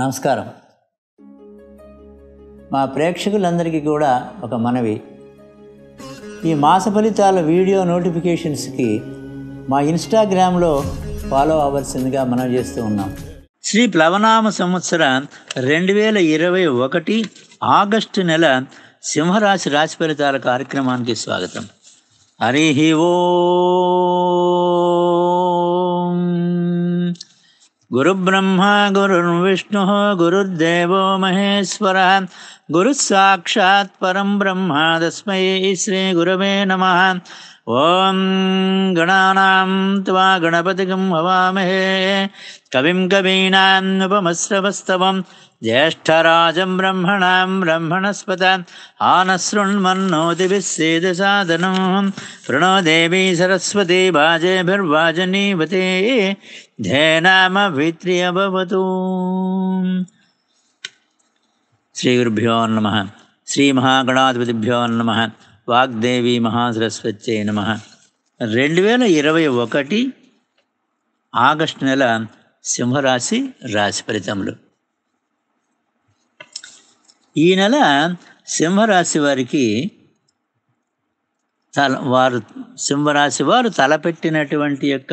నమస్కారం మా ప్రేక్షకులందరికీ కూడా ఒక మనవి ఈ మాస ఫలితాల వీడియో నోటిఫికేషన్స్కి మా ఇన్స్టాగ్రామ్లో ఫాలో అవ్వాల్సిందిగా మనం చేస్తూ ఉన్నాం శ్రీ ప్లవనామ సంవత్సరం రెండు వేల ఇరవై ఒకటి ఆగస్టు నెల సింహరాశి రాశి ఫలితాల కార్యక్రమానికి స్వాగతం హరి ఓ गुरुब्रह्मा गुरुर्विष्णुः गुरुर्देवो महेश्वरः गुरुः साक्षात् परं ब्रह्मा तस्मै श्रीगुरवे नमः ॐ गणानां त्वा गणपतिकं भवामहे कविं कवीनानुपमस्रवस्तवं ज्येष्ठराजं ब्रह्मणां ब्रह्मणस्पत आनश्रुण्मन्नोति प्रणो प्रणोदेवी सरस्वती वाजेभिर्वाजनीवते अभवतु श्रीगुरुभ्यो नमः श्रीमहागणाधिपतिभ्यो नमः వాగ్దేవి మహాసరస్వత్యై నమ రెండు వేల ఇరవై ఒకటి ఆగస్టు నెల సింహరాశి రాశి ఫలితములు ఈ నెల సింహరాశి వారికి తల వారు సింహరాశి వారు తలపెట్టినటువంటి యొక్క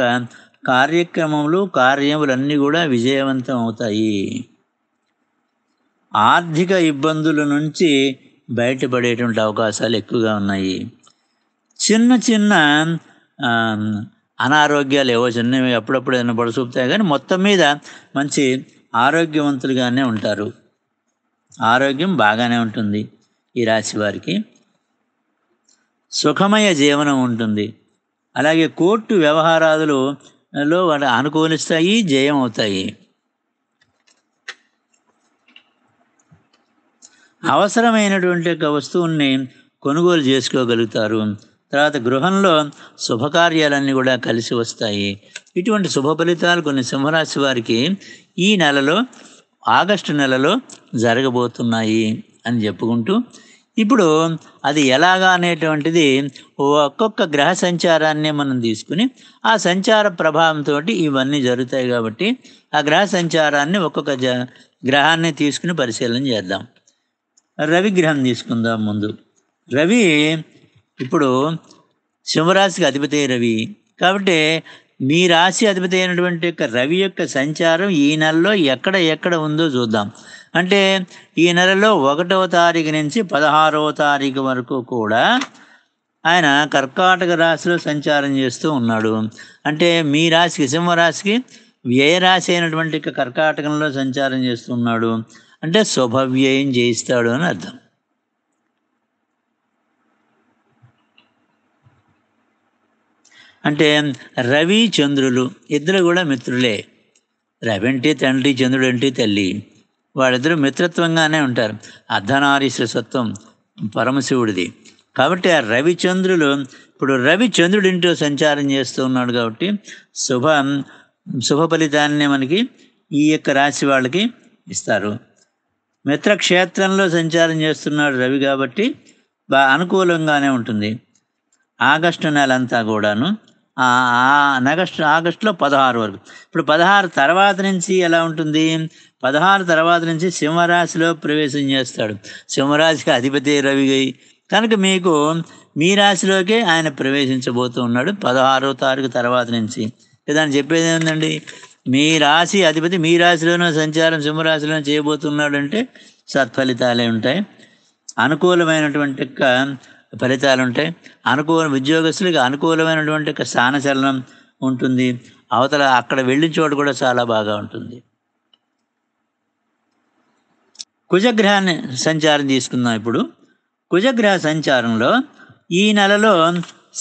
కార్యక్రమములు కార్యములన్నీ కూడా విజయవంతం అవుతాయి ఆర్థిక ఇబ్బందుల నుంచి బయటపడేటువంటి అవకాశాలు ఎక్కువగా ఉన్నాయి చిన్న చిన్న అనారోగ్యాలు ఏవో చిన్నవి అప్పుడప్పుడు ఏదైనా పడసూపుతాయి కానీ మొత్తం మీద మంచి ఆరోగ్యవంతులుగానే ఉంటారు ఆరోగ్యం బాగానే ఉంటుంది ఈ రాశి వారికి సుఖమయ జీవనం ఉంటుంది అలాగే కోర్టు వ్యవహారాదులు లో అనుకూలిస్తాయి జయం అవుతాయి అవసరమైనటువంటి యొక్క వస్తువుల్ని కొనుగోలు చేసుకోగలుగుతారు తర్వాత గృహంలో శుభకార్యాలన్నీ కూడా కలిసి వస్తాయి ఇటువంటి శుభ ఫలితాలు కొన్ని సింహరాశి వారికి ఈ నెలలో ఆగస్టు నెలలో జరగబోతున్నాయి అని చెప్పుకుంటూ ఇప్పుడు అది ఎలాగా అనేటువంటిది ఒక్కొక్క గ్రహ సంచారాన్ని మనం తీసుకుని ఆ సంచార ప్రభావంతో ఇవన్నీ జరుగుతాయి కాబట్టి ఆ గ్రహ సంచారాన్ని ఒక్కొక్క గ్రహాన్ని తీసుకుని పరిశీలన చేద్దాం రవిగ్రహం తీసుకుందాం ముందు రవి ఇప్పుడు సింహరాశికి అధిపతి రవి కాబట్టి మీ రాశి అధిపతి అయినటువంటి యొక్క రవి యొక్క సంచారం ఈ నెలలో ఎక్కడ ఎక్కడ ఉందో చూద్దాం అంటే ఈ నెలలో ఒకటవ తారీఖు నుంచి పదహారవ తారీఖు వరకు కూడా ఆయన కర్కాటక రాశిలో సంచారం చేస్తూ ఉన్నాడు అంటే మీ రాశికి సింహరాశికి రాశి అయినటువంటి కర్కాటకంలో సంచారం చేస్తున్నాడు అంటే శుభవ్యయం చేయిస్తాడు అని అర్థం అంటే రవి చంద్రులు ఇద్దరు కూడా మిత్రులే రవి అంటే తండ్రి చంద్రుడు అంటే తల్లి వాళ్ళిద్దరూ మిత్రత్వంగానే ఉంటారు అర్ధనారీశ్వర సత్వం పరమశివుడిది కాబట్టి ఆ రవిచంద్రులు ఇప్పుడు రవిచంద్రుడు ఇంట్లో సంచారం చేస్తూ ఉన్నాడు కాబట్టి శుభ శుభ ఫలితాన్ని మనకి ఈ యొక్క రాశి వాళ్ళకి ఇస్తారు మిత్రక్షేత్రంలో సంచారం చేస్తున్నాడు రవి కాబట్టి బా అనుకూలంగానే ఉంటుంది ఆగస్టు నెల అంతా కూడాను ఆగస్టు ఆగస్టులో పదహారు వరకు ఇప్పుడు పదహారు తర్వాత నుంచి ఎలా ఉంటుంది పదహారు తర్వాత నుంచి సింహరాశిలో ప్రవేశం చేస్తాడు సింహరాశికి అధిపతి రవి కనుక మీకు మీ రాశిలోకే ఆయన ప్రవేశించబోతూ ఉన్నాడు పదహారో తారీఖు తర్వాత నుంచి ఇదని చెప్పేది ఏంటండి మీ రాశి అధిపతి మీ రాశిలోనూ సంచారం సింహరాశిలోనూ చేయబోతున్నాడంటే సత్ఫలితాలే ఉంటాయి అనుకూలమైనటువంటి ఫలితాలు ఉంటాయి అనుకూల ఉద్యోగస్తులకు అనుకూలమైనటువంటి స్థానచలనం ఉంటుంది అవతల అక్కడ వెళ్ళిన చోటు కూడా చాలా బాగా ఉంటుంది కుజగ్రహాన్ని సంచారం తీసుకుందాం ఇప్పుడు కుజగ్రహ సంచారంలో ఈ నెలలో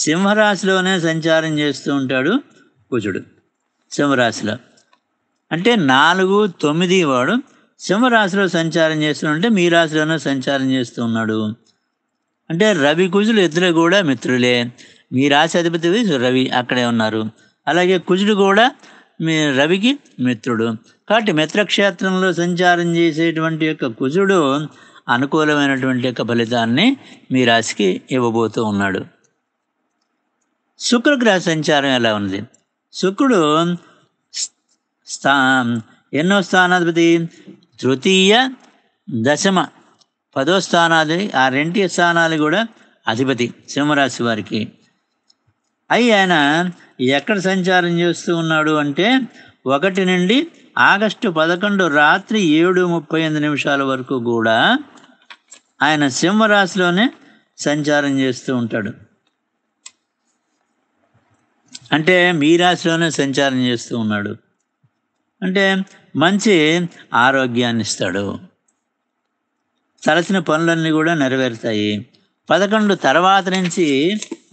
సింహరాశిలోనే సంచారం చేస్తూ ఉంటాడు కుజుడు సింహరాశిలో అంటే నాలుగు తొమ్మిది వాడు సింహరాశిలో సంచారం చేస్తుంటే మీ రాశిలోనూ సంచారం చేస్తూ ఉన్నాడు అంటే రవి కుజులు ఇద్దరు కూడా మిత్రులే మీ రాశి అధిపతి రవి అక్కడే ఉన్నారు అలాగే కుజుడు కూడా మీ రవికి మిత్రుడు కాబట్టి మిత్రక్షేత్రంలో సంచారం చేసేటువంటి యొక్క కుజుడు అనుకూలమైనటువంటి యొక్క ఫలితాన్ని మీ రాశికి ఇవ్వబోతూ ఉన్నాడు శుక్రగ్రహ సంచారం ఎలా ఉంది శుక్రుడు స్థా ఎన్నో స్థానాధిపతి తృతీయ దశమ పదో స్థానాది ఆ రెంటి స్థానాలు కూడా అధిపతి సింహరాశి వారికి అయి ఆయన ఎక్కడ సంచారం చేస్తూ ఉన్నాడు అంటే ఒకటి నుండి ఆగస్టు పదకొండు రాత్రి ఏడు ముప్పై ఎనిమిది నిమిషాల వరకు కూడా ఆయన సింహరాశిలోనే సంచారం చేస్తూ ఉంటాడు అంటే మీ రాశిలోనే సంచారం చేస్తూ ఉన్నాడు అంటే మంచి ఆరోగ్యాన్ని ఇస్తాడు తలచిన పనులన్నీ కూడా నెరవేరుతాయి పదకొండు తర్వాత నుంచి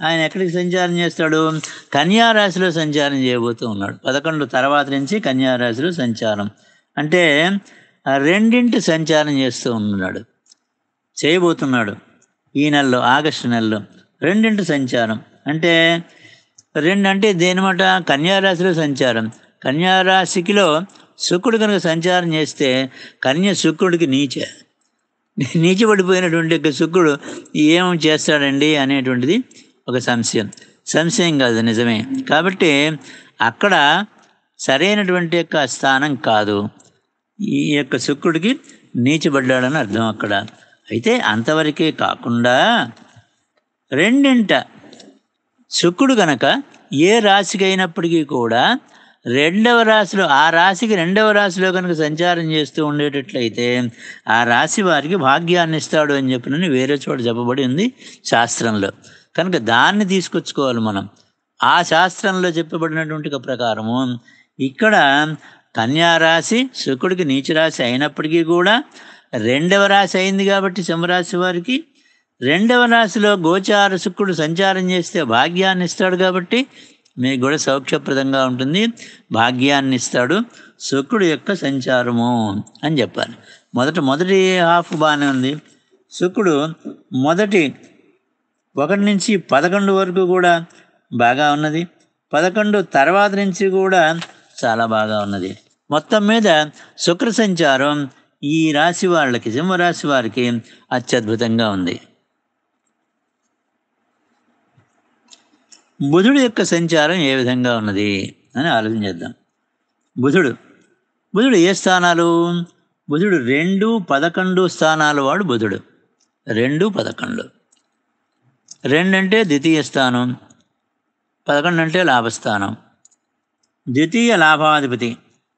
ఆయన ఎక్కడికి సంచారం చేస్తాడు కన్యారాశిలో సంచారం చేయబోతూ ఉన్నాడు పదకొండు తర్వాత నుంచి కన్యారాశిలో సంచారం అంటే రెండింటి సంచారం చేస్తూ ఉన్నాడు చేయబోతున్నాడు ఈ నెలలో ఆగస్టు నెలలో రెండింటి సంచారం అంటే రెండు అంటే దేనిమాట కన్యారాశిలో సంచారం కన్యారాశికిలో శుక్రుడు కనుక సంచారం చేస్తే కన్య శుక్రుడికి నీచ నీచబడిపోయినటువంటి శుక్రుడు ఏం చేస్తాడండి అనేటువంటిది ఒక సంశయం సంశయం కాదు నిజమే కాబట్టి అక్కడ సరైనటువంటి యొక్క స్థానం కాదు ఈ యొక్క శుక్రుడికి నీచబడ్డాడని అర్థం అక్కడ అయితే అంతవరకే కాకుండా రెండింట శుక్రుడు గనక ఏ రాశికి అయినప్పటికీ కూడా రెండవ రాశిలో ఆ రాశికి రెండవ రాశిలో కనుక సంచారం చేస్తూ ఉండేటట్లయితే ఆ రాశి వారికి భాగ్యాన్ని ఇస్తాడు అని చెప్పినని వేరే చోట చెప్పబడి ఉంది శాస్త్రంలో కనుక దాన్ని తీసుకొచ్చుకోవాలి మనం ఆ శాస్త్రంలో చెప్పబడినటువంటి ప్రకారము ఇక్కడ కన్యారాశి శుక్రుడికి నీచరాశి అయినప్పటికీ కూడా రెండవ రాశి అయింది కాబట్టి సింహరాశి వారికి రెండవ రాశిలో గోచార శుక్రుడు సంచారం చేస్తే భాగ్యాన్ని ఇస్తాడు కాబట్టి మీకు కూడా సౌఖ్యప్రదంగా ఉంటుంది భాగ్యాన్ని ఇస్తాడు శుక్రుడు యొక్క సంచారము అని చెప్పాలి మొదట మొదటి హాఫ్ బాగానే ఉంది శుక్రుడు మొదటి ఒకటి నుంచి పదకొండు వరకు కూడా బాగా ఉన్నది పదకొండు తర్వాత నుంచి కూడా చాలా బాగా ఉన్నది మొత్తం మీద శుక్ర సంచారం ఈ రాశి వాళ్ళకి సింహరాశి వారికి అత్యద్భుతంగా ఉంది బుధుడు యొక్క సంచారం ఏ విధంగా ఉన్నది అని ఆలోచన చేద్దాం బుధుడు బుధుడు ఏ స్థానాలు బుధుడు రెండు పదకొండు స్థానాలు వాడు బుధుడు రెండు పదకొండు రెండంటే ద్వితీయ స్థానం పదకొండు అంటే లాభస్థానం ద్వితీయ లాభాధిపతి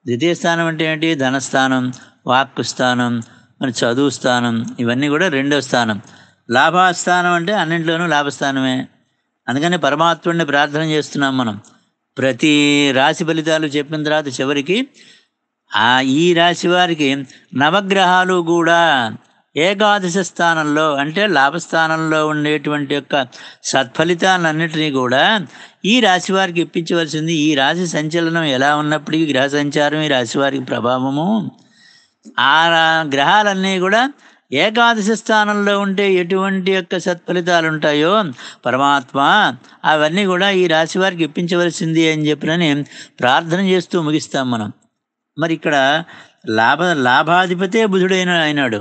ద్వితీయ స్థానం అంటే ఏంటి ధనస్థానం వాక్కు స్థానం మరి చదువు స్థానం ఇవన్నీ కూడా రెండో స్థానం లాభస్థానం అంటే అన్నింటిలోనూ లాభస్థానమే అందుకని పరమాత్ముడిని ప్రార్థన చేస్తున్నాం మనం ప్రతి రాశి ఫలితాలు చెప్పిన తర్వాత చివరికి ఆ ఈ రాశి వారికి నవగ్రహాలు కూడా ఏకాదశ స్థానంలో అంటే లాభస్థానంలో ఉండేటువంటి యొక్క సత్ఫలితాలన్నిటినీ కూడా ఈ రాశి వారికి ఇప్పించవలసింది ఈ రాశి సంచలనం ఎలా ఉన్నప్పటికీ గ్రహ సంచారం ఈ రాశి వారికి ప్రభావము ఆ గ్రహాలన్నీ కూడా ఏకాదశి స్థానంలో ఉంటే ఎటువంటి యొక్క సత్ఫలితాలు ఉంటాయో పరమాత్మ అవన్నీ కూడా ఈ రాశి వారికి ఇప్పించవలసింది అని చెప్పినని ప్రార్థన చేస్తూ ముగిస్తాం మనం మరి ఇక్కడ లాభ లాభాధిపతే బుధుడైన అయినాడు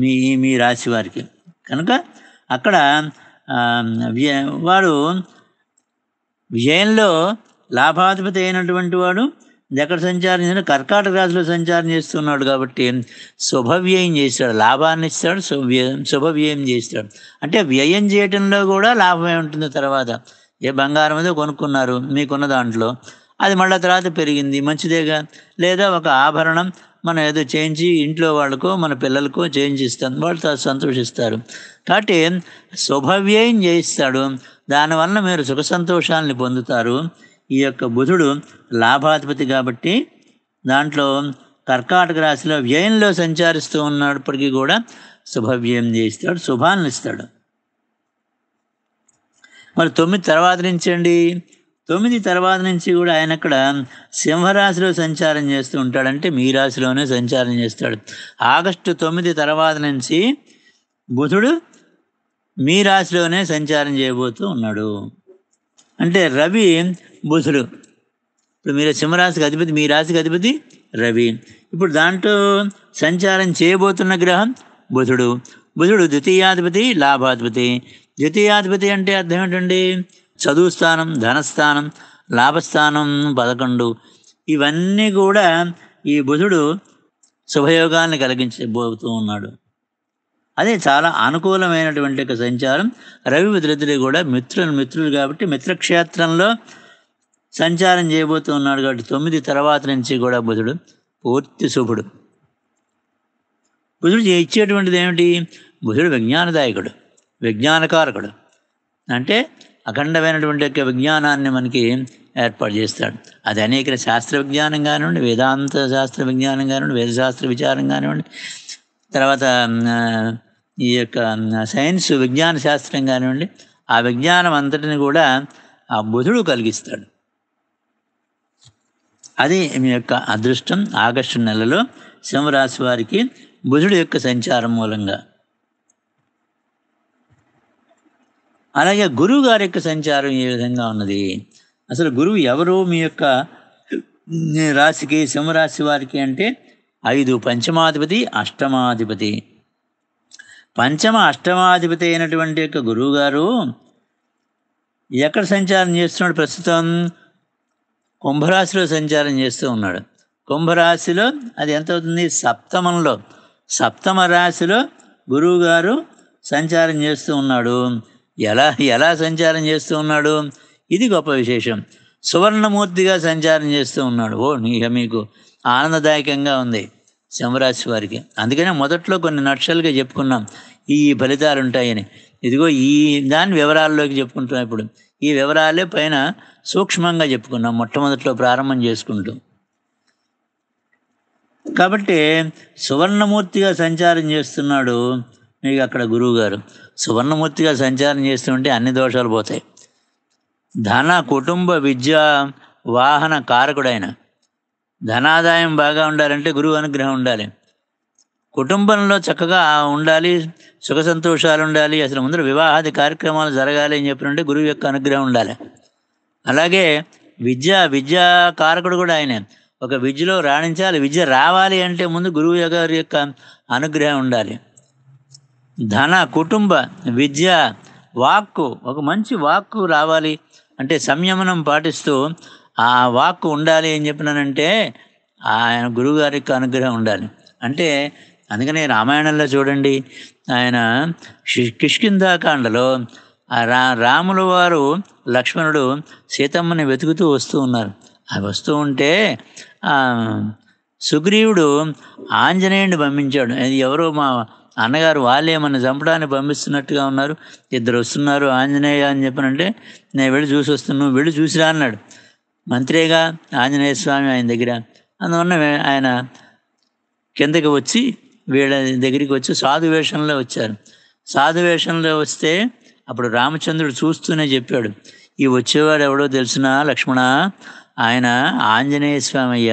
మీ మీ రాశి వారికి కనుక అక్కడ వాడు విజయంలో లాభాధిపతి అయినటువంటి వాడు ఎక్కడ సంచారం చేసిన కర్కాటక రాశిలో సంచారం చేస్తున్నాడు కాబట్టి శుభవ్యయం చేస్తాడు లాభాన్ని ఇస్తాడు శుభ శుభవ్యయం చేస్తాడు అంటే వ్యయం చేయటంలో కూడా లాభమే ఉంటుంది తర్వాత ఏ బంగారం ఏదో కొనుక్కున్నారు మీకున్న దాంట్లో అది మళ్ళీ తర్వాత పెరిగింది మంచిదేగా లేదా ఒక ఆభరణం మనం ఏదో చేయించి ఇంట్లో వాళ్ళకో మన పిల్లలకో ఇస్తాం వాళ్ళు సంతోషిస్తారు కాబట్టి శుభవ్యయం చేయిస్తాడు దానివల్ల మీరు సుఖ సంతోషాలని పొందుతారు ఈ యొక్క బుధుడు లాభాధిపతి కాబట్టి దాంట్లో కర్కాటక రాశిలో వ్యయంలో సంచారిస్తూ ఉన్నప్పటికీ కూడా శుభవ్యయం చేస్తాడు శుభాన్ని ఇస్తాడు మరి తొమ్మిది తర్వాత నుంచి అండి తొమ్మిది తర్వాత నుంచి కూడా ఆయన అక్కడ సింహరాశిలో సంచారం చేస్తూ ఉంటాడంటే మీ రాశిలోనే సంచారం చేస్తాడు ఆగస్టు తొమ్మిది తర్వాత నుంచి బుధుడు మీ రాశిలోనే సంచారం చేయబోతూ ఉన్నాడు అంటే రవి బుధుడు ఇప్పుడు మీరు సింహరాశికి అధిపతి మీ రాశికి అధిపతి రవి ఇప్పుడు దాంట్లో సంచారం చేయబోతున్న గ్రహం బుధుడు బుధుడు ద్వితీయాధిపతి లాభాధిపతి ద్వితీయాధిపతి అంటే అర్థం ఏంటండి చదువు స్థానం ధనస్థానం లాభస్థానం పదకొండు ఇవన్నీ కూడా ఈ బుధుడు శుభయోగాల్ని కలిగించబోతూ ఉన్నాడు అదే చాలా అనుకూలమైనటువంటి సంచారం రవి మిత్రులు కూడా మిత్రులు మిత్రులు కాబట్టి మిత్రక్షేత్రంలో సంచారం చేయబోతూ ఉన్నాడు కాబట్టి తొమ్మిది తర్వాత నుంచి కూడా బుధుడు పూర్తి శుభుడు బుధుడు ఇచ్చేటువంటిది ఏమిటి బుధుడు విజ్ఞానదాయకుడు విజ్ఞానకారకుడు అంటే అఖండమైనటువంటి యొక్క విజ్ఞానాన్ని మనకి ఏర్పాటు చేస్తాడు అది అనేక శాస్త్ర విజ్ఞానం కానివ్వండి వేదాంత శాస్త్ర విజ్ఞానం కానివ్వండి వేదశాస్త్ర విచారం కానివ్వండి తర్వాత ఈ యొక్క సైన్స్ విజ్ఞాన శాస్త్రం కానివ్వండి ఆ విజ్ఞానం అంతటిని కూడా ఆ బుధుడు కలిగిస్తాడు అది మీ యొక్క అదృష్టం ఆగస్టు నెలలో సింహరాశి వారికి బుధుడు యొక్క సంచారం మూలంగా అలాగే గురువు గారి యొక్క సంచారం ఏ విధంగా ఉన్నది అసలు గురువు ఎవరు మీ యొక్క రాశికి సింహరాశి వారికి అంటే ఐదు పంచమాధిపతి అష్టమాధిపతి పంచమ అష్టమాధిపతి అయినటువంటి యొక్క గురువు గారు ఎక్కడ సంచారం చేస్తున్నాడు ప్రస్తుతం కుంభరాశిలో సంచారం చేస్తూ ఉన్నాడు కుంభరాశిలో అది ఎంత అవుతుంది సప్తమంలో సప్తమ రాశిలో గురువుగారు సంచారం చేస్తూ ఉన్నాడు ఎలా ఎలా సంచారం చేస్తూ ఉన్నాడు ఇది గొప్ప విశేషం సువర్ణమూర్తిగా సంచారం చేస్తూ ఉన్నాడు ఓ ఇక మీకు ఆనందదాయకంగా ఉంది సింహరాశి వారికి అందుకనే మొదట్లో కొన్ని నక్షలుగా చెప్పుకున్నాం ఈ ఫలితాలు ఉంటాయని ఇదిగో ఈ దాని వివరాల్లోకి చెప్పుకుంటున్నాం ఇప్పుడు ఈ వివరాలే పైన సూక్ష్మంగా చెప్పుకున్నాం మొట్టమొదట్లో ప్రారంభం చేసుకుంటూ కాబట్టి సువర్ణమూర్తిగా సంచారం చేస్తున్నాడు మీకు అక్కడ గురువుగారు సువర్ణమూర్తిగా సంచారం చేస్తుంటే అన్ని దోషాలు పోతాయి ధన కుటుంబ విద్య వాహన కారకుడైన ధనాదాయం బాగా ఉండాలంటే గురువు అనుగ్రహం ఉండాలి కుటుంబంలో చక్కగా ఉండాలి సుఖ సంతోషాలు ఉండాలి అసలు ముందు వివాహాది కార్యక్రమాలు జరగాలి అని చెప్పినంటే గురువు యొక్క అనుగ్రహం ఉండాలి అలాగే విద్య విద్యా కారకుడు కూడా ఆయనే ఒక విద్యలో రాణించాలి విద్య రావాలి అంటే ముందు గురువు గారి యొక్క అనుగ్రహం ఉండాలి ధన కుటుంబ విద్య వాక్కు ఒక మంచి వాక్కు రావాలి అంటే సంయమనం పాటిస్తూ ఆ వాక్కు ఉండాలి అని చెప్పినానంటే ఆయన గురువుగారి యొక్క అనుగ్రహం ఉండాలి అంటే అందుకనే రామాయణంలో చూడండి ఆయన కిష్కిందాకాండలో రా రాముల వారు లక్ష్మణుడు సీతమ్మని వెతుకుతూ వస్తూ ఉన్నారు అవి వస్తూ ఉంటే సుగ్రీవుడు ఆంజనేయుడిని పంపించాడు అది ఎవరో మా అన్నగారు వాళ్ళే మన చంపడానికి పంపిస్తున్నట్టుగా ఉన్నారు ఇద్దరు వస్తున్నారు ఆంజనేయ అని చెప్పనంటే నేను వెళ్ళి చూసి వస్తున్నాను వెళ్ళి చూసిరా అన్నాడు మంత్రిగా ఆంజనేయ స్వామి ఆయన దగ్గర అందువల్ల ఆయన కిందకి వచ్చి వీళ్ళ దగ్గరికి వచ్చి సాధువేషంలో వచ్చారు సాధువేషంలో వస్తే అప్పుడు రామచంద్రుడు చూస్తూనే చెప్పాడు ఈ వచ్చేవాడు ఎవడో తెలిసిన లక్ష్మణ ఆయన ఆంజనేయ స్వామయ్య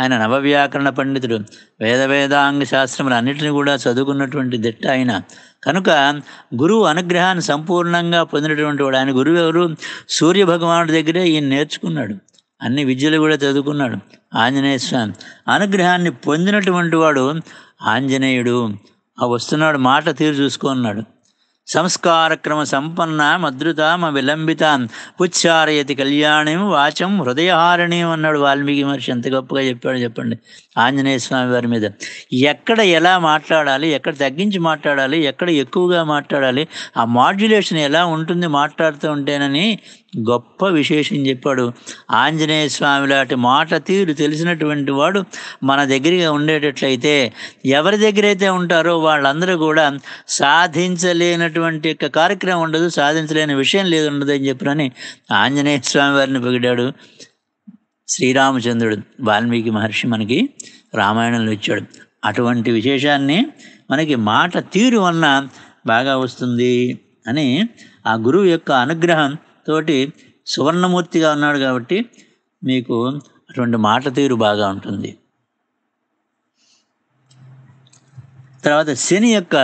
ఆయన నవవ్యాకరణ పండితుడు వేద వేదాంగ శాస్త్రములు అన్నింటినీ కూడా చదువుకున్నటువంటి దిట్ట ఆయన కనుక గురువు అనుగ్రహాన్ని సంపూర్ణంగా పొందినటువంటి వాడు ఆయన గురువు ఎవరు సూర్యభగవానుడి దగ్గరే ఈయన నేర్చుకున్నాడు అన్ని విద్యలు కూడా చదువుకున్నాడు ఆంజనేయ స్వామి అనుగ్రహాన్ని పొందినటువంటి వాడు ఆంజనేయుడు ఆ వస్తున్నాడు మాట తీరు చూసుకున్నాడు సంస్కారక్రమ సంపన్నాం అద్రుతాం విలంబిత ఉచ్చారయతి కళ్యాణం వాచం హృదయహారణ్యం అన్నాడు వాల్మీకి మహర్షి ఎంత గొప్పగా చెప్పాడు చెప్పండి ఆంజనేయ స్వామి వారి మీద ఎక్కడ ఎలా మాట్లాడాలి ఎక్కడ తగ్గించి మాట్లాడాలి ఎక్కడ ఎక్కువగా మాట్లాడాలి ఆ మాడ్యులేషన్ ఎలా ఉంటుంది మాట్లాడుతూ ఉంటేనని గొప్ప విశేషం చెప్పాడు ఆంజనేయ స్వామి లాంటి మాట తీరు తెలిసినటువంటి వాడు మన దగ్గరగా ఉండేటట్లయితే ఎవరి దగ్గరైతే ఉంటారో వాళ్ళందరూ కూడా సాధించలేనటువంటి అనేటువంటి యొక్క కార్యక్రమం ఉండదు సాధించలేని విషయం లేదు ఉండదు అని చెప్పినని ఆంజనేయ స్వామి వారిని పొగిడాడు శ్రీరామచంద్రుడు వాల్మీకి మహర్షి మనకి రామాయణంలో ఇచ్చాడు అటువంటి విశేషాన్ని మనకి మాట తీరు వలన బాగా వస్తుంది అని ఆ గురువు యొక్క అనుగ్రహం తోటి సువర్ణమూర్తిగా ఉన్నాడు కాబట్టి మీకు అటువంటి మాట తీరు బాగా ఉంటుంది తర్వాత శని యొక్క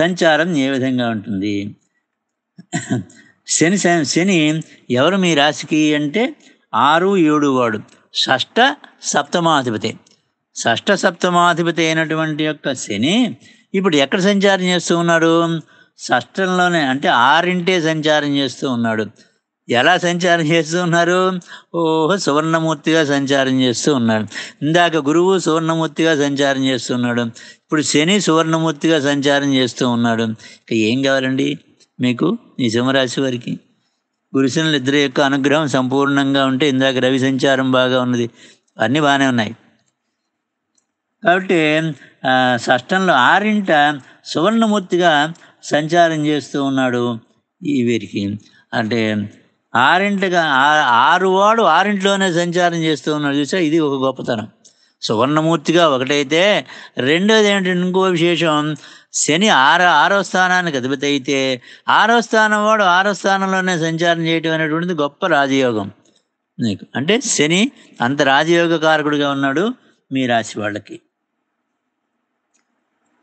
సంచారం ఏ విధంగా ఉంటుంది శని శని ఎవరు మీ రాశికి అంటే ఆరు ఏడు వాడు షష్ట సప్తమాధిపతి షష్ట సప్తమాధిపతి అయినటువంటి యొక్క శని ఇప్పుడు ఎక్కడ సంచారం చేస్తూ ఉన్నాడు షష్టంలోనే అంటే ఆరింటే సంచారం చేస్తూ ఉన్నాడు ఎలా సంచారం చేస్తూ ఉన్నారు ఓహో సువర్ణమూర్తిగా సంచారం చేస్తూ ఉన్నాడు ఇందాక గురువు సువర్ణమూర్తిగా సంచారం చేస్తున్నాడు ఇప్పుడు శని సువర్ణమూర్తిగా సంచారం చేస్తూ ఉన్నాడు ఇక ఏం కావాలండి మీకు ఈ సింహరాశి వారికి గురుశనులు ఇద్దరి యొక్క అనుగ్రహం సంపూర్ణంగా ఉంటే ఇందాక రవి సంచారం బాగా ఉన్నది అన్నీ బాగానే ఉన్నాయి కాబట్టి షష్టంలో ఆరింట సువర్ణమూర్తిగా సంచారం చేస్తూ ఉన్నాడు ఈ వీరికి అంటే ఆరింటిగా ఆరు వాడు ఆరింట్లోనే సంచారం చేస్తూ ఉన్నాడు చూసా ఇది ఒక గొప్పతనం సువర్ణమూర్తిగా ఒకటైతే రెండోది ఏంటంటే ఇంకో విశేషం శని ఆరో ఆరో స్థానానికి అధిపతి అయితే ఆరో స్థానం వాడు ఆరో స్థానంలోనే సంచారం చేయటం అనేటువంటిది గొప్ప రాజయోగం నీకు అంటే శని అంత రాజయోగ కారకుడిగా ఉన్నాడు మీ రాశి వాళ్ళకి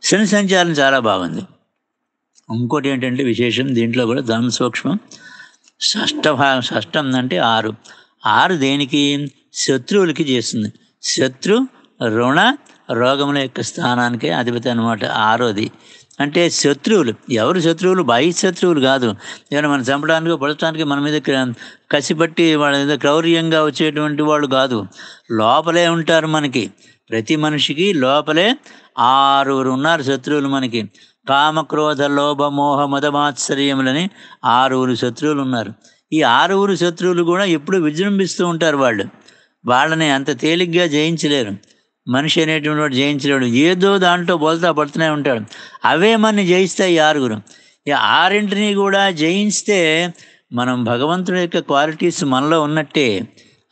శని సంచారం చాలా బాగుంది ఇంకోటి ఏంటంటే విశేషం దీంట్లో కూడా ధర్మ సూక్ష్మం షష్టభా షష్టం అంటే ఆరు ఆరు దేనికి శత్రువులకి చేస్తుంది శత్రు రుణ రోగముల యొక్క స్థానానికి అధిపతి అనమాట ఆరోది అంటే శత్రువులు ఎవరు శత్రువులు బాహ్య శత్రువులు కాదు ఏమైనా మనం చంపడానికి పడటానికి మన మీద కసిపట్టి వాళ్ళ మీద క్రౌర్యంగా వచ్చేటువంటి వాళ్ళు కాదు లోపలే ఉంటారు మనకి ప్రతి మనిషికి లోపలే ఆరుగురు ఉన్నారు శత్రువులు మనకి కామక్రోధ లోభ మోహ మదమాత్సర్యములని ఆరుగురు శత్రువులు ఉన్నారు ఈ ఆరుగురు శత్రువులు కూడా ఎప్పుడు విజృంభిస్తూ ఉంటారు వాళ్ళు వాళ్ళని అంత తేలిగ్గా జయించలేరు మనిషి అనేటువంటి వాడు జయించలేడు ఏదో దాంట్లో పోల్తా పడుతూనే ఉంటాడు అవే మన జయిస్తాయి ఆరుగురు ఈ ఆరింటిని కూడా జయిస్తే మనం భగవంతుడి యొక్క క్వాలిటీస్ మనలో ఉన్నట్టే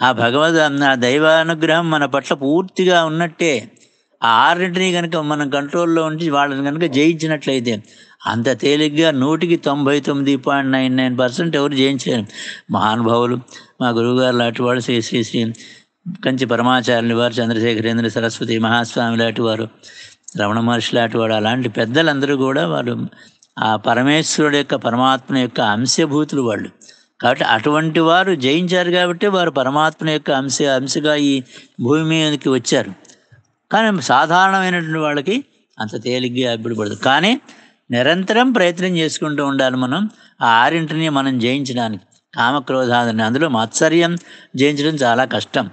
ఆ భగవద్ ఆ దైవానుగ్రహం మన పట్ల పూర్తిగా ఉన్నట్టే ఆ ఆరింటిని కనుక మనం కంట్రోల్లో ఉంచి వాళ్ళని కనుక జయించినట్లయితే అంత తేలిగ్గా నూటికి తొంభై తొమ్మిది పాయింట్ నైన్ నైన్ పర్సెంట్ ఎవరు జయించారు మహానుభావులు మా గురువుగారు లాంటి వాడు శ్రీ శ్రీ శ్రీ కంచి పరమాచార్యులు వారు చంద్రశేఖరేంద్ర సరస్వతి మహాస్వామి లాంటి వారు రమణ మహర్షి లాంటి వాడు అలాంటి పెద్దలందరూ కూడా వారు ఆ పరమేశ్వరుడు యొక్క పరమాత్మ యొక్క అంశభూతులు వాళ్ళు కాబట్టి అటువంటి వారు జయించారు కాబట్టి వారు పరమాత్మ యొక్క అంశ అంశగా ఈ భూమి మీదకి వచ్చారు కానీ సాధారణమైనటువంటి వాళ్ళకి అంత తేలిగ్గా అబ్బిడిపడదు కానీ నిరంతరం ప్రయత్నం చేసుకుంటూ ఉండాలి మనం ఆ ఆరింటిని మనం జయించడానికి కామక్రోధాన్ని అందులో మాత్సర్యం జయించడం చాలా కష్టం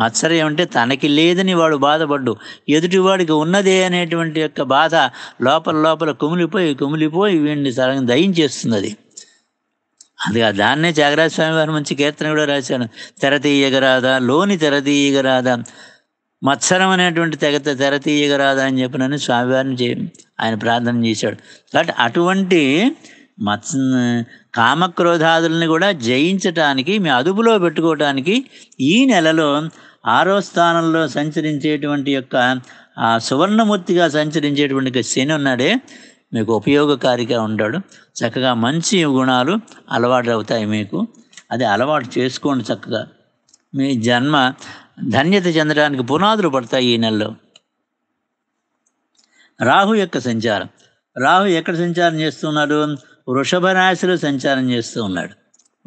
మాత్సర్యం అంటే తనకి లేదని వాడు బాధపడ్డు ఎదుటివాడికి ఉన్నదే అనేటువంటి యొక్క బాధ లోపల లోపల కుమిలిపోయి కుమిలిపోయి వీడిని సరంగా దయించేస్తుంది అది అది దాన్నే త్యాగరాజ స్వామి వారి మంచి కీర్తన కూడా రాశాను తెరతీయగరాదా లోని తెరతీయగరాదా మత్సరం అనేటువంటి తెగ తెర తీయగరాదా అని చెప్పినని స్వామివారిని చే ఆయన ప్రార్థన చేశాడు కాబట్టి అటువంటి మత్స కామక్రోధాదుల్ని కూడా జయించటానికి మీ అదుపులో పెట్టుకోవటానికి ఈ నెలలో ఆరో స్థానంలో సంచరించేటువంటి యొక్క ఆ సువర్ణమూర్తిగా సంచరించేటువంటి శని ఉన్నాడే మీకు ఉపయోగకారిగా ఉంటాడు చక్కగా మంచి గుణాలు అలవాటు అవుతాయి మీకు అది అలవాటు చేసుకోండి చక్కగా మీ జన్మ ధన్యత చెందడానికి పునాదులు పడతాయి ఈ నెలలో రాహు యొక్క సంచారం రాహు ఎక్కడ సంచారం చేస్తున్నాడు వృషభ రాశిలో సంచారం చేస్తూ ఉన్నాడు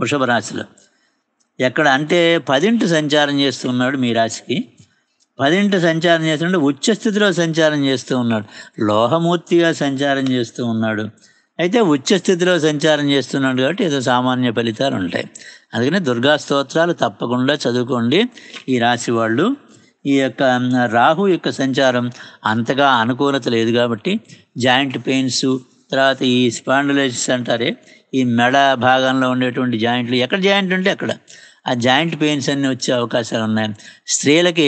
వృషభ రాశిలో ఎక్కడ అంటే పదింటి సంచారం చేస్తూ ఉన్నాడు మీ రాశికి పదింటి సంచారం చేస్తుంటే ఉచ్చస్థితిలో సంచారం చేస్తూ ఉన్నాడు లోహమూర్తిగా సంచారం చేస్తూ ఉన్నాడు అయితే ఉచ్చ స్థితిలో సంచారం చేస్తున్నాడు కాబట్టి ఏదో సామాన్య ఫలితాలు ఉంటాయి అందుకని దుర్గా స్తోత్రాలు తప్పకుండా చదువుకోండి ఈ రాశి వాళ్ళు ఈ యొక్క రాహు యొక్క సంచారం అంతగా అనుకూలత లేదు కాబట్టి జాయింట్ పెయిన్స్ తర్వాత ఈ స్పాండులైటిస్ అంటారే ఈ మెడ భాగంలో ఉండేటువంటి జాయింట్లు ఎక్కడ జాయింట్ ఉంటే అక్కడ ఆ జాయింట్ పెయిన్స్ అన్నీ వచ్చే అవకాశాలు ఉన్నాయి స్త్రీలకి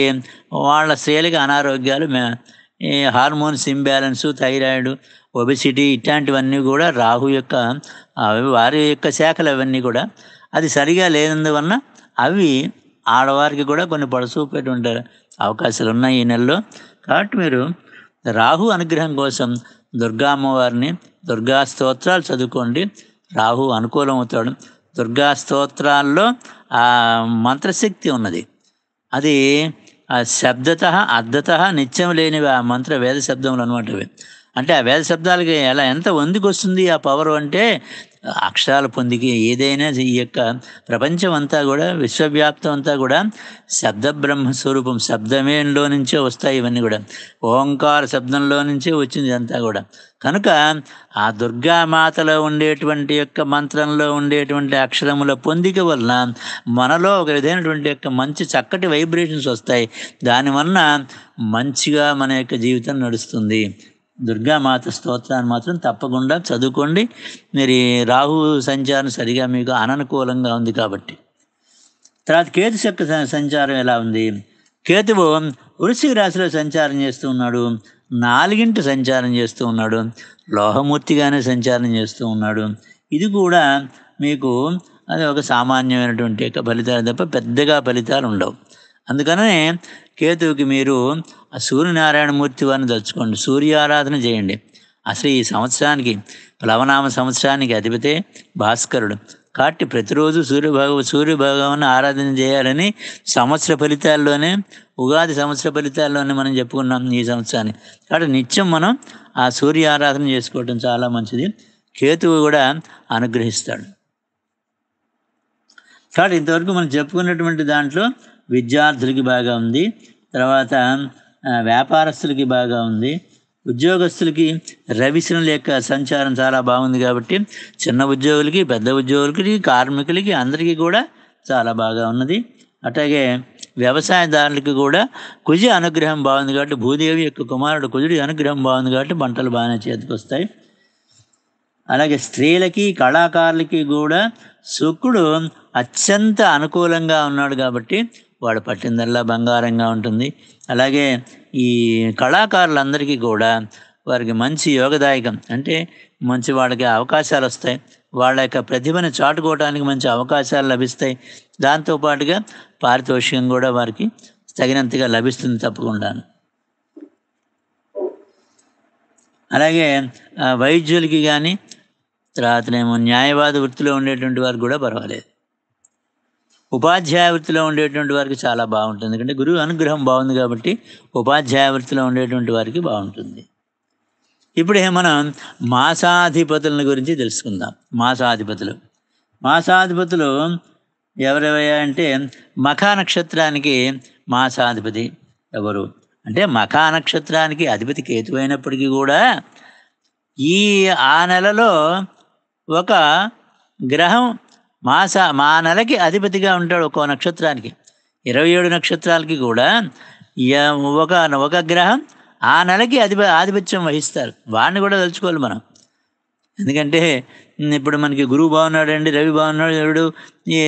వాళ్ళ స్త్రీలకి అనారోగ్యాలు హార్మోన్స్ ఇంబ్యాలెన్సు థైరాయిడ్ ఒబెసిటీ ఇట్లాంటివన్నీ కూడా రాహు యొక్క వారి యొక్క శాఖలు అవన్నీ కూడా అది సరిగా లేనందువలన అవి ఆడవారికి కూడా కొన్ని పడసూపేటువంటి అవకాశాలు ఉన్నాయి ఈ నెలలో కాబట్టి మీరు రాహు అనుగ్రహం కోసం దుర్గా అమ్మవారిని దుర్గా స్తోత్రాలు చదువుకోండి రాహు అనుకూలం అవుతాడు దుర్గా స్తోత్రాల్లో ఆ మంత్రశక్తి ఉన్నది అది శబ్దత అర్ధత నిత్యం లేనివి ఆ మంత్ర వేద శబ్దములు అనమాట అవి అంటే ఆ వేద శబ్దాలకి ఎలా ఎంత వందికి వస్తుంది ఆ పవర్ అంటే అక్షరాల పొందికి ఏదైనా ఈ యొక్క ప్రపంచం అంతా కూడా విశ్వవ్యాప్తం అంతా కూడా శబ్ద బ్రహ్మ స్వరూపం శబ్దమేలో నుంచే వస్తాయి ఇవన్నీ కూడా ఓంకార శబ్దంలో నుంచే వచ్చింది అంతా కూడా కనుక ఆ దుర్గామాతలో ఉండేటువంటి యొక్క మంత్రంలో ఉండేటువంటి అక్షరముల పొందిక వలన మనలో ఒక విధమైనటువంటి యొక్క మంచి చక్కటి వైబ్రేషన్స్ వస్తాయి దానివలన మంచిగా మన యొక్క జీవితం నడుస్తుంది దుర్గామాత స్తోత్రాన్ని మాత్రం తప్పకుండా చదువుకోండి మరి రాహు సంచారం సరిగా మీకు అననుకూలంగా ఉంది కాబట్టి తర్వాత కేతు యొక్క సంచారం ఎలా ఉంది కేతువు వృశ్చిక రాశిలో సంచారం చేస్తూ ఉన్నాడు నాలుగింటి సంచారం చేస్తూ ఉన్నాడు లోహమూర్తిగానే సంచారం చేస్తూ ఉన్నాడు ఇది కూడా మీకు అది ఒక సామాన్యమైనటువంటి ఫలితాలు తప్ప పెద్దగా ఫలితాలు ఉండవు అందుకనే కేతువుకి మీరు సూర్యనారాయణమూర్తి వారిని తలుచుకోండి ఆరాధన చేయండి అసలు ఈ సంవత్సరానికి ప్లవనామ సంవత్సరానికి అధిపతే భాస్కరుడు కాబట్టి ప్రతిరోజు సూర్య సూర్యభగవాన్ని ఆరాధన చేయాలని సంవత్సర ఫలితాల్లోనే ఉగాది సంవత్సర ఫలితాల్లోనే మనం చెప్పుకున్నాం ఈ సంవత్సరాన్ని కాబట్టి నిత్యం మనం ఆ సూర్య ఆరాధన చేసుకోవటం చాలా మంచిది కేతువు కూడా అనుగ్రహిస్తాడు కాబట్టి ఇంతవరకు మనం చెప్పుకున్నటువంటి దాంట్లో విద్యార్థులకి బాగా ఉంది తర్వాత వ్యాపారస్తులకి బాగా ఉంది ఉద్యోగస్తులకి రవిశనుల యొక్క సంచారం చాలా బాగుంది కాబట్టి చిన్న ఉద్యోగులకి పెద్ద ఉద్యోగులకి కార్మికులకి అందరికీ కూడా చాలా బాగా ఉన్నది అట్లాగే వ్యవసాయదారులకి కూడా కుజి అనుగ్రహం బాగుంది కాబట్టి భూదేవి యొక్క కుమారుడు కుజుడి అనుగ్రహం బాగుంది కాబట్టి పంటలు బాగానే చేతికి వస్తాయి అలాగే స్త్రీలకి కళాకారులకి కూడా శుక్రుడు అత్యంత అనుకూలంగా ఉన్నాడు కాబట్టి వాడు పట్టిందల్లా బంగారంగా ఉంటుంది అలాగే ఈ కళాకారులందరికీ కూడా వారికి మంచి యోగదాయకం అంటే మంచి వాళ్ళకి అవకాశాలు వస్తాయి వాళ్ళ యొక్క ప్రతిభను చాటుకోవడానికి మంచి అవకాశాలు లభిస్తాయి దాంతోపాటుగా పారితోషికం కూడా వారికి తగినంతగా లభిస్తుంది తప్పకుండా అలాగే వైద్యులకి కానీ తర్వాతనేమో న్యాయవాద వృత్తిలో ఉండేటువంటి వారికి కూడా పర్వాలేదు ఉపాధ్యాయ వృత్తిలో ఉండేటువంటి వారికి చాలా బాగుంటుంది ఎందుకంటే గురువు అనుగ్రహం బాగుంది కాబట్టి ఉపాధ్యాయ వృత్తిలో ఉండేటువంటి వారికి బాగుంటుంది ఇప్పుడే మనం మాసాధిపతుల గురించి తెలుసుకుందాం మాసాధిపతులు మాసాధిపతులు ఎవరెవయ్యా అంటే మఖా నక్షత్రానికి మాసాధిపతి ఎవరు అంటే మఖా నక్షత్రానికి అధిపతి కేతు అయినప్పటికీ కూడా ఈ ఆ నెలలో ఒక గ్రహం మాస మా నెలకి అధిపతిగా ఉంటాడు ఒక్కో నక్షత్రానికి ఇరవై ఏడు నక్షత్రాలకి కూడా ఒక ఒక గ్రహం ఆ నెలకి అధిప ఆధిపత్యం వహిస్తారు వాడిని కూడా తలుచుకోవాలి మనం ఎందుకంటే ఇప్పుడు మనకి గురువు బాగున్నాడు అండి రవి బాగున్నాడు ఎవడు ఈ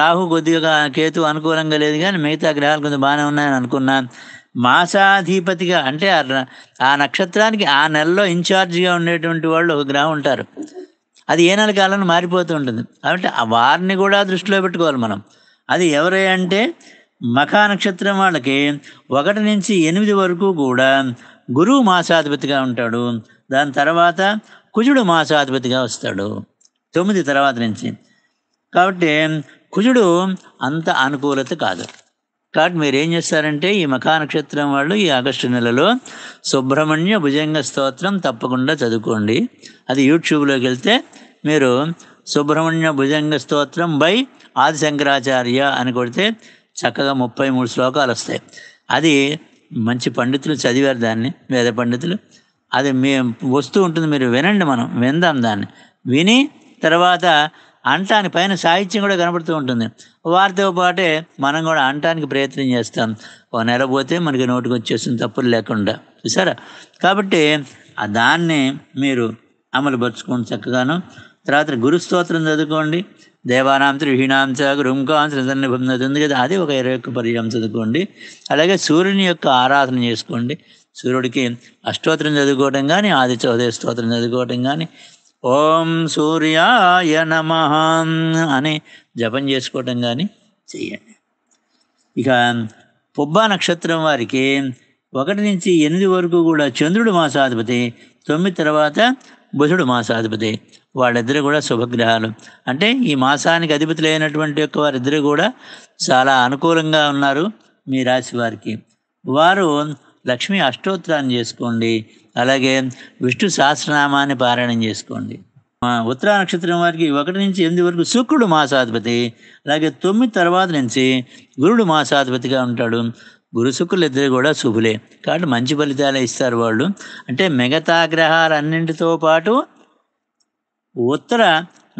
రాహు కొద్దిగా కేతు అనుకూలంగా లేదు కానీ మిగతా గ్రహాలు కొంచెం బాగానే ఉన్నాయని అనుకున్నాను మాసాధిపతిగా అంటే ఆ నక్షత్రానికి ఆ నెలలో ఇన్ఛార్జిగా ఉండేటువంటి వాళ్ళు ఒక గ్రహం ఉంటారు అది ఏ నెల కాలంలో మారిపోతూ ఉంటుంది కాబట్టి ఆ వారిని కూడా దృష్టిలో పెట్టుకోవాలి మనం అది ఎవరే అంటే మఖా నక్షత్రం వాళ్ళకి ఒకటి నుంచి ఎనిమిది వరకు కూడా గురువు మాసాధిపతిగా ఉంటాడు దాని తర్వాత కుజుడు మాసాధిపతిగా వస్తాడు తొమ్మిది తర్వాత నుంచి కాబట్టి కుజుడు అంత అనుకూలత కాదు కాబట్టి మీరు ఏం చేస్తారంటే ఈ మకా నక్షత్రం వాళ్ళు ఈ ఆగస్టు నెలలో సుబ్రహ్మణ్య భుజంగ స్తోత్రం తప్పకుండా చదువుకోండి అది యూట్యూబ్లోకి వెళ్తే మీరు సుబ్రహ్మణ్య భుజంగ స్తోత్రం బై ఆది శంకరాచార్య అని కొడితే చక్కగా ముప్పై మూడు శ్లోకాలు వస్తాయి అది మంచి పండితులు చదివారు దాన్ని వేద పండితులు అది మేము వస్తూ ఉంటుంది మీరు వినండి మనం విందాం దాన్ని విని తర్వాత అంటాని పైన సాహిత్యం కూడా కనబడుతూ ఉంటుంది వారితో పాటే మనం కూడా అంటానికి ప్రయత్నం చేస్తాం ఓ నెల పోతే మనకి నోటికి వచ్చేస్తుంది తప్పులు లేకుండా చూసారా కాబట్టి దాన్ని మీరు అమలుపరుచుకోండి చక్కగాను తర్వాత గురుస్తోత్రం చదువుకోండి దేవానాం త్రిహీణాంశ గురుంకాం ఉంది కదా అది ఒక ఇరవై ఒక్క పర్యాయం చదువుకోండి అలాగే సూర్యుని యొక్క ఆరాధన చేసుకోండి సూర్యుడికి అష్టోత్రం చదువుకోవటం కానీ ఆది చౌదయ స్తోత్రం చదువుకోవటం కానీ ఓం సూర్యాయ నమ అని జపం చేసుకోవటం కానీ చెయ్యండి ఇక పుబ్బా నక్షత్రం వారికి ఒకటి నుంచి ఎనిమిది వరకు కూడా చంద్రుడు మాసాధిపతి తొమ్మిది తర్వాత బుధుడు మాసాధిపతి వాళ్ళిద్దరు కూడా శుభగ్రహాలు అంటే ఈ మాసానికి అయినటువంటి యొక్క వారిద్దరు కూడా చాలా అనుకూలంగా ఉన్నారు మీ రాశి వారికి వారు లక్ష్మీ అష్టోత్తరాన్ని చేసుకోండి అలాగే విష్ణు సహస్రనామాన్ని పారాయణం చేసుకోండి ఉత్తర నక్షత్రం వారికి ఒకటి నుంచి ఎనిమిది వరకు శుక్రుడు మాసాధిపతి అలాగే తొమ్మిది తర్వాత నుంచి గురుడు మాసాధిపతిగా ఉంటాడు గురు శుక్రులు ఇద్దరు కూడా శుభులే కాబట్టి మంచి ఫలితాలే ఇస్తారు వాళ్ళు అంటే మిగతా గ్రహాలన్నింటితో పాటు ఉత్తర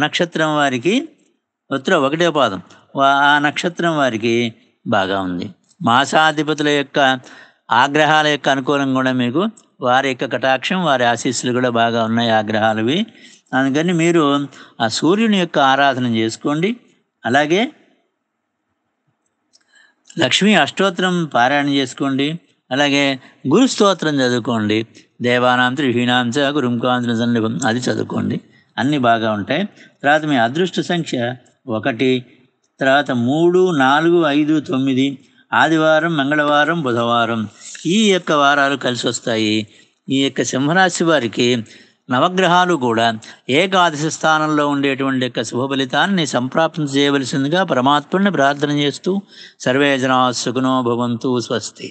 నక్షత్రం వారికి ఉత్తర ఒకటే పాదం ఆ నక్షత్రం వారికి బాగా ఉంది మాసాధిపతుల యొక్క ఆగ్రహాల యొక్క అనుకూలం కూడా మీకు వారి యొక్క కటాక్షం వారి ఆశీస్సులు కూడా బాగా ఉన్నాయి ఆ గ్రహాలవి అందుకని మీరు ఆ సూర్యుని యొక్క ఆరాధన చేసుకోండి అలాగే లక్ష్మీ అష్టోత్తరం పారాయణ చేసుకోండి అలాగే గురు స్తోత్రం చదువుకోండి దేవానాంత హీనాంచ గురుంకాంచ సన్నిపం అది చదువుకోండి అన్నీ బాగా ఉంటాయి తర్వాత మీ అదృష్ట సంఖ్య ఒకటి తర్వాత మూడు నాలుగు ఐదు తొమ్మిది ఆదివారం మంగళవారం బుధవారం ఈ యొక్క వారాలు కలిసి వస్తాయి ఈ యొక్క సింహరాశి వారికి నవగ్రహాలు కూడా ఏకాదశి స్థానంలో ఉండేటువంటి యొక్క శుభ ఫలితాన్ని సంప్రాప్తం చేయవలసిందిగా పరమాత్ముడిని ప్రార్థన చేస్తూ సర్వేజనా జనా భవంతు స్వస్తి